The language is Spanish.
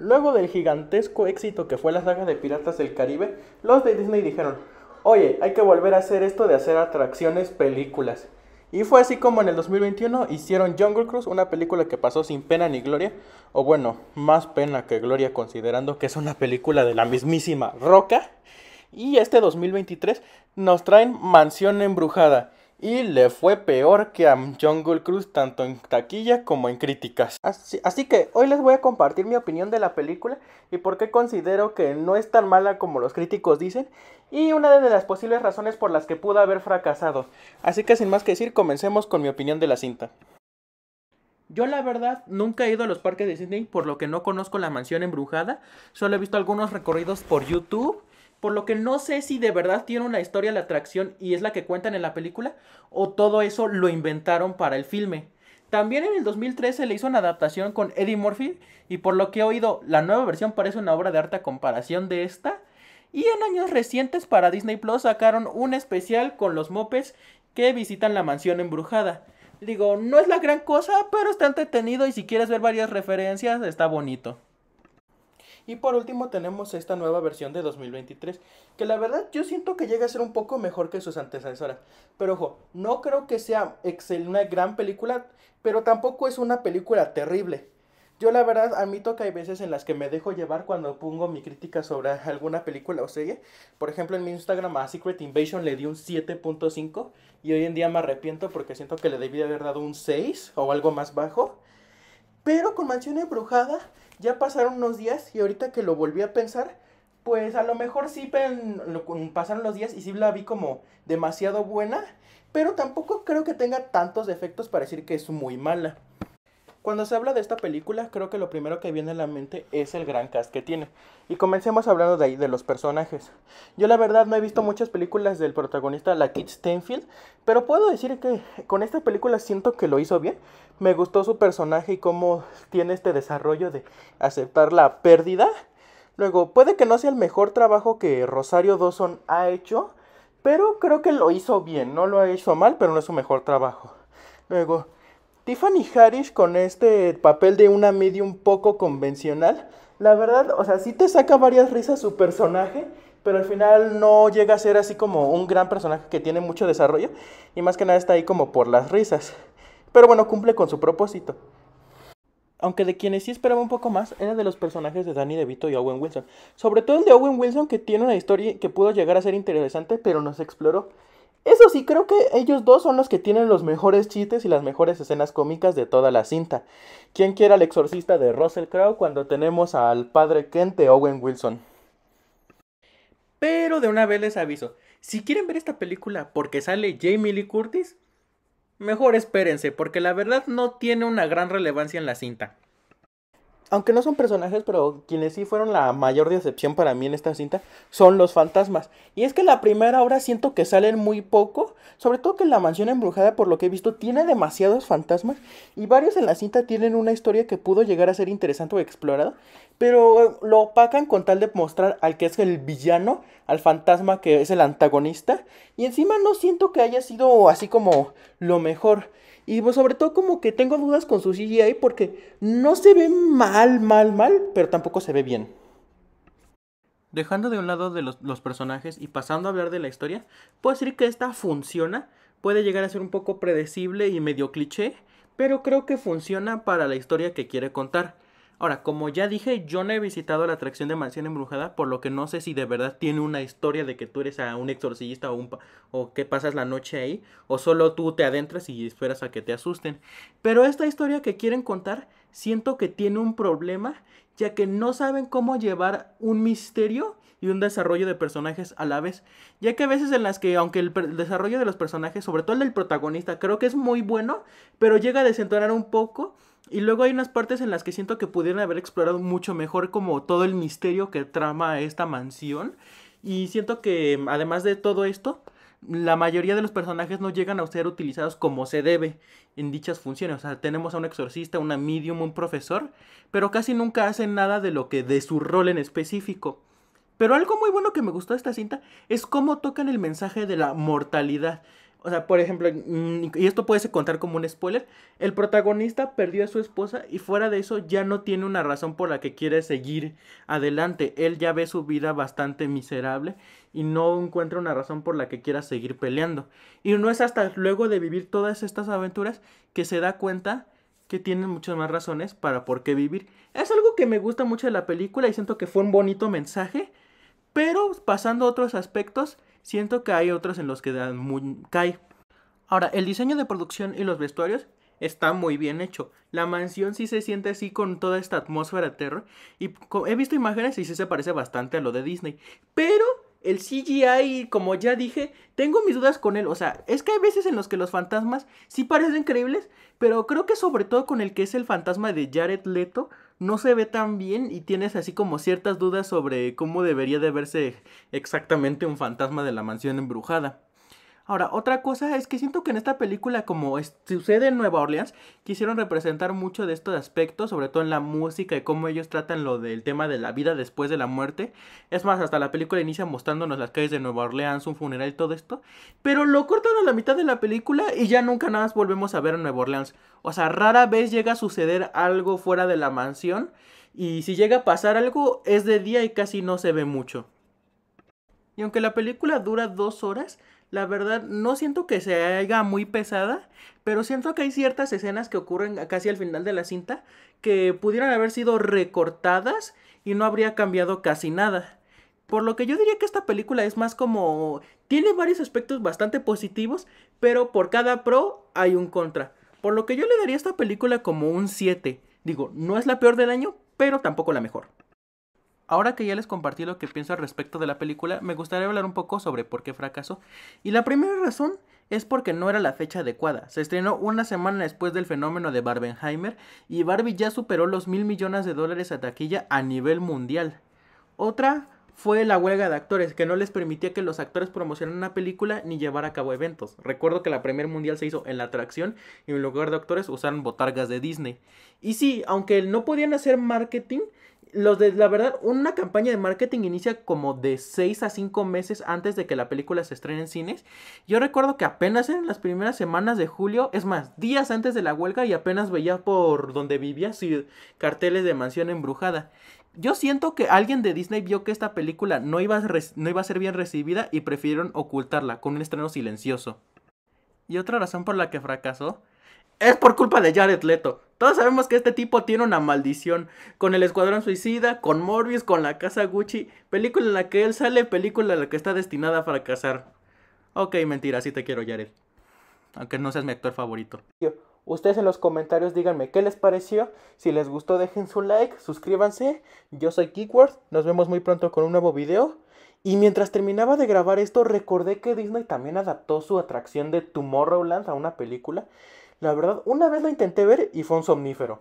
Luego del gigantesco éxito que fue la saga de Piratas del Caribe, los de Disney dijeron, oye, hay que volver a hacer esto de hacer atracciones, películas. Y fue así como en el 2021 hicieron Jungle Cruise, una película que pasó sin pena ni gloria, o bueno, más pena que gloria considerando que es una película de la mismísima Roca. Y este 2023 nos traen Mansión Embrujada, y le fue peor que a Jungle Cruise tanto en taquilla como en críticas. Así, así, que hoy les voy a compartir mi opinión de la película y por qué considero que no es tan mala como los críticos dicen y una de las posibles razones por las que pudo haber fracasado. Así que sin más que decir, comencemos con mi opinión de la cinta. Yo la verdad nunca he ido a los parques de Disney por lo que no conozco la mansión embrujada, solo he visto algunos recorridos por YouTube por lo que no sé si de verdad tiene una historia la atracción y es la que cuentan en la película, o todo eso lo inventaron para el filme. También en el 2013 le hizo una adaptación con Eddie Murphy y por lo que he oído, la nueva versión parece una obra de harta comparación de esta. Y en años recientes para Disney Plus sacaron un especial con los mopes que visitan la mansión embrujada. Digo, no es la gran cosa, pero está entretenido y si quieres ver varias referencias está bonito. Y por último tenemos esta nueva versión de 2023, que la verdad yo siento que llega a ser un poco mejor que sus antecesoras. Pero ojo, no creo que sea una gran película, pero tampoco es una película terrible. Yo la verdad a mí toca hay veces en las que me dejo llevar cuando pongo mi crítica sobre alguna película o serie. Por ejemplo, en mi Instagram a Secret Invasion le di un 7.5 y hoy en día me arrepiento porque siento que le debí haber dado un 6 o algo más bajo. Pero con Mansión Embrujada ya pasaron unos días y ahorita que lo volví a pensar, pues a lo mejor sí pasaron los días y sí la vi como demasiado buena, pero tampoco creo que tenga tantos defectos para decir que es muy mala. Cuando se habla de esta película, creo que lo primero que viene a la mente es el gran cast que tiene. Y comencemos hablando de ahí, de los personajes. Yo la verdad no he visto muchas películas del protagonista, la Kit Stenfield, pero puedo decir que con esta película siento que lo hizo bien. Me gustó su personaje y cómo tiene este desarrollo de aceptar la pérdida. Luego, puede que no sea el mejor trabajo que Rosario Dawson ha hecho, pero creo que lo hizo bien. No lo ha hecho mal, pero no es su mejor trabajo. Luego, Tiffany Harish con este papel de una medium poco convencional, la verdad, o sea, sí te saca varias risas su personaje, pero al final no llega a ser así como un gran personaje que tiene mucho desarrollo y más que nada está ahí como por las risas. Pero bueno, cumple con su propósito. Aunque de quienes sí esperaba un poco más era de los personajes de Danny DeVito y Owen Wilson. Sobre todo el de Owen Wilson que tiene una historia que pudo llegar a ser interesante, pero no se exploró. Eso sí, creo que ellos dos son los que tienen los mejores chistes y las mejores escenas cómicas de toda la cinta. ¿Quién quiera al exorcista de Russell Crowe cuando tenemos al padre Kent de Owen Wilson? Pero de una vez les aviso, si quieren ver esta película porque sale Jamie Lee Curtis, mejor espérense, porque la verdad no tiene una gran relevancia en la cinta aunque no son personajes, pero quienes sí fueron la mayor decepción para mí en esta cinta son los fantasmas. Y es que la primera hora siento que salen muy poco, sobre todo que la mansión embrujada, por lo que he visto, tiene demasiados fantasmas y varios en la cinta tienen una historia que pudo llegar a ser interesante o explorada. Pero eh, lo opacan con tal de mostrar al que es el villano, al fantasma que es el antagonista. Y encima no siento que haya sido así como lo mejor. Y pues, sobre todo como que tengo dudas con su CGI porque no se ve mal, mal, mal, pero tampoco se ve bien. Dejando de un lado de los, los personajes y pasando a hablar de la historia, puedo decir que esta funciona, puede llegar a ser un poco predecible y medio cliché, pero creo que funciona para la historia que quiere contar. Ahora, como ya dije, yo no he visitado la atracción de Mansión Embrujada, por lo que no sé si de verdad tiene una historia de que tú eres a un exorcista o, un o que pasas la noche ahí, o solo tú te adentras y esperas a que te asusten. Pero esta historia que quieren contar, siento que tiene un problema, ya que no saben cómo llevar un misterio y un desarrollo de personajes a la vez. Ya que a veces en las que, aunque el desarrollo de los personajes, sobre todo el del protagonista, creo que es muy bueno, pero llega a desentonar un poco y luego hay unas partes en las que siento que pudieron haber explorado mucho mejor como todo el misterio que trama esta mansión. Y siento que además de todo esto, la mayoría de los personajes no llegan a ser utilizados como se debe en dichas funciones. O sea, tenemos a un exorcista, una medium, un profesor, pero casi nunca hacen nada de lo que de su rol en específico. Pero algo muy bueno que me gustó de esta cinta es cómo tocan el mensaje de la mortalidad. O sea, por ejemplo, mm, y esto puede contar como un spoiler, el protagonista perdió a su esposa y fuera de eso ya no tiene una razón por la que quiere seguir adelante. Él ya ve su vida bastante miserable y no encuentra una razón por la que quiera seguir peleando. Y no es hasta luego de vivir todas estas aventuras que se da cuenta que tiene muchas más razones para por qué vivir. Es algo que me gusta mucho de la película y siento que fue un bonito mensaje pero pasando a otros aspectos, siento que hay otros en los que dan muy, cae. Ahora, el diseño de producción y los vestuarios está muy bien hecho. La mansión sí se siente así con toda esta atmósfera de terror. Y he visto imágenes y sí se parece bastante a lo de Disney. Pero el CGI, como ya dije, tengo mis dudas con él. O sea, es que hay veces en los que los fantasmas sí parecen creíbles, pero creo que sobre todo con el que es el fantasma de Jared Leto, no se ve tan bien y tienes así como ciertas dudas sobre cómo debería de verse exactamente un fantasma de la mansión embrujada. Ahora, otra cosa es que siento que en esta película, como sucede en Nueva Orleans, quisieron representar mucho de estos aspectos, sobre todo en la música y cómo ellos tratan lo del tema de la vida después de la muerte. Es más, hasta la película inicia mostrándonos las calles de Nueva Orleans, un funeral y todo esto, pero lo cortan a la mitad de la película y ya nunca nada más volvemos a ver a Nueva Orleans. O sea, rara vez llega a suceder algo fuera de la mansión. Y si llega a pasar algo, es de día y casi no se ve mucho. Y aunque la película dura dos horas, la verdad, no siento que se haga muy pesada, pero siento que hay ciertas escenas que ocurren casi al final de la cinta que pudieran haber sido recortadas y no habría cambiado casi nada. Por lo que yo diría que esta película es más como... Tiene varios aspectos bastante positivos, pero por cada pro hay un contra. Por lo que yo le daría a esta película como un 7. Digo, no es la peor del año, pero tampoco la mejor. Ahora que ya les compartí lo que pienso al respecto de la película, me gustaría hablar un poco sobre por qué fracasó. Y la primera razón es porque no era la fecha adecuada. Se estrenó una semana después del fenómeno de Barbenheimer y Barbie ya superó los mil millones de dólares a taquilla a nivel mundial. Otra fue la huelga de actores, que no les permitía que los actores promocionaran una película ni llevar a cabo eventos. Recuerdo que la Premier Mundial se hizo en la atracción y en lugar de actores usaron botargas de Disney. Y sí, aunque no podían hacer marketing, los de la verdad, una campaña de marketing inicia como de 6 a 5 meses antes de que la película se estrene en cines. Yo recuerdo que apenas en las primeras semanas de julio, es más, días antes de la huelga y apenas veía por donde vivía carteles de mansión embrujada. Yo siento que alguien de Disney vio que esta película no iba no iba a ser bien recibida y prefirieron ocultarla con un estreno silencioso. Y otra razón por la que fracasó es por culpa de Jared Leto. Todos sabemos que este tipo tiene una maldición. Con el Escuadrón Suicida, con Morbius, con la Casa Gucci. Película en la que él sale, película en la que está destinada a fracasar. Ok, mentira, sí te quiero, Jared. Aunque no seas mi actor favorito. Ustedes en los comentarios díganme qué les pareció. Si les gustó, dejen su like, suscríbanse. Yo soy Kickworth. Nos vemos muy pronto con un nuevo video. Y mientras terminaba de grabar esto, recordé que Disney también adaptó su atracción de Tomorrowland a una película. La verdad, una vez lo intenté ver y fue un somnífero.